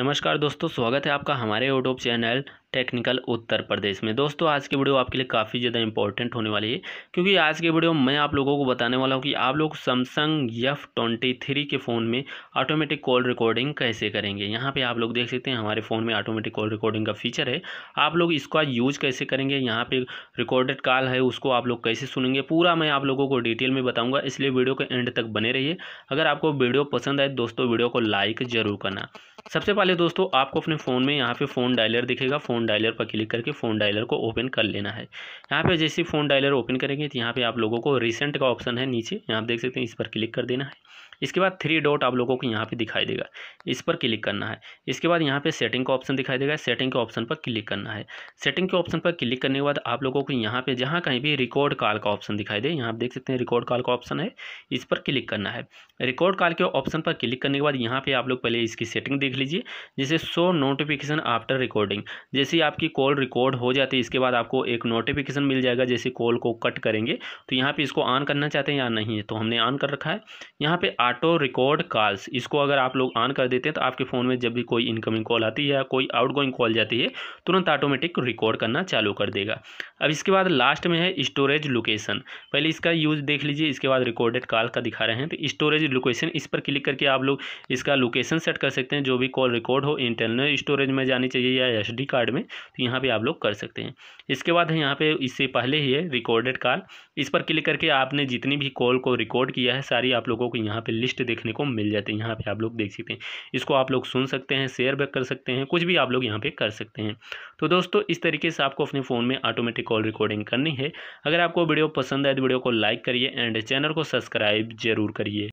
नमस्कार दोस्तों स्वागत है आपका हमारे YouTube channel technical Uttar Pradesh में दोस्तों आज की वीडियो आपके लिए काफ़ी ज़्यादा इंपॉर्टेंट होने वाली है क्योंकि आज की वीडियो मैं आप लोगों को बताने वाला हूँ कि आप लोग सैमसंग यफ ट्वेंटी थ्री के फ़ोन में ऑटोमेटिक कॉल रिकॉर्डिंग कैसे करेंगे यहाँ पे आप लोग देख सकते हैं हमारे फ़ोन में ऑटोमेटिक कॉल रिकॉर्डिंग का फीचर है आप लोग इसका यूज कैसे करेंगे यहाँ पर रिकॉर्डेड कॉल है उसको आप लोग कैसे सुनेंगे पूरा मैं आप लोगों को डिटेल में बताऊँगा इसलिए वीडियो के एंड तक बने रहिए अगर आपको वीडियो पसंद आए दोस्तों वीडियो को लाइक ज़रूर करना सबसे पहले दोस्तों आपको अपने फ़ोन में यहाँ पे फ़ोन डायलर दिखेगा फ़ोन डायलर पर क्लिक करके फ़ोन डायलर को ओपन कर लेना है यहाँ पे जैसे फ़ोन डायलर ओपन करेंगे तो यहाँ पे आप लोगों को रिसेंट का ऑप्शन है नीचे यहाँ आप देख सकते हैं इस पर क्लिक कर देना है इसके बाद थ्री डॉट आप लोगों को यहाँ पे दिखाई देगा इस पर क्लिक करना है इसके बाद यहाँ पे सेटिंग का ऑप्शन दिखाई देगा सेटिंग के ऑप्शन पर क्लिक करना है सेटिंग के ऑप्शन पर क्लिक करने के बाद आप लोगों को यहाँ पे जहाँ कहीं भी रिकॉर्ड कॉल का ऑप्शन दिखाई दे यहाँ आप देख सकते हैं रिकॉर्ड कॉल का ऑप्शन है इस पर क्लिक करना है रिकॉर्ड कॉल के ऑप्शन पर क्लिक करने के बाद यहाँ पर आप लोग पहले इसकी सेटिंग देख लीजिए जैसे सो नोटिफिकेशन आफ्टर रिकॉर्डिंग जैसे आपकी कॉल रिकॉर्ड हो जाती है इसके बाद आपको एक नोटिफिकेशन मिल जाएगा जैसे कॉल को कट करेंगे तो यहाँ पर इसको ऑन करना चाहते हैं या नहीं तो हमने ऑन कर रखा है यहाँ पर ऑटो रिकॉर्ड कॉल्स इसको अगर आप लोग ऑन कर देते हैं तो आपके फ़ोन में जब भी कोई इनकमिंग कॉल आती है या कोई आउटगोइंग कॉल जाती है तुरंत ऑटोमेटिक रिकॉर्ड करना चालू कर देगा अब इसके बाद लास्ट में है स्टोरेज लोकेशन पहले इसका यूज़ देख लीजिए इसके बाद रिकॉर्डेड कॉल का दिखा रहे हैं तो स्टोरेज लोकेशन इस पर क्लिक करके आप लोग इसका लोकेशन सेट कर सकते हैं जो भी कॉल रिकॉर्ड हो इंटरनल स्टोरेज में जानी चाहिए या एस कार्ड में तो यहाँ पर आप लोग कर सकते हैं इसके बाद है यहाँ पर इससे पहले ही है रिकॉर्डेड कॉल इस पर क्लिक करके आपने जितनी भी कॉल को रिकॉर्ड किया है सारी आप लोगों को यहाँ पर लिस्ट देखने को मिल जाती है यहाँ पर आप लोग देख सकते हैं इसको आप लोग सुन सकते हैं शेयर बैक कर सकते हैं कुछ भी आप लोग यहाँ पर कर सकते हैं तो दोस्तों इस तरीके से आपको अपने फ़ोन में ऑटोमेटिक कॉल रिकॉर्डिंग करनी है अगर आपको वीडियो पसंद आए तो वीडियो को लाइक करिए एंड चैनल को सब्सक्राइब जरूर करिए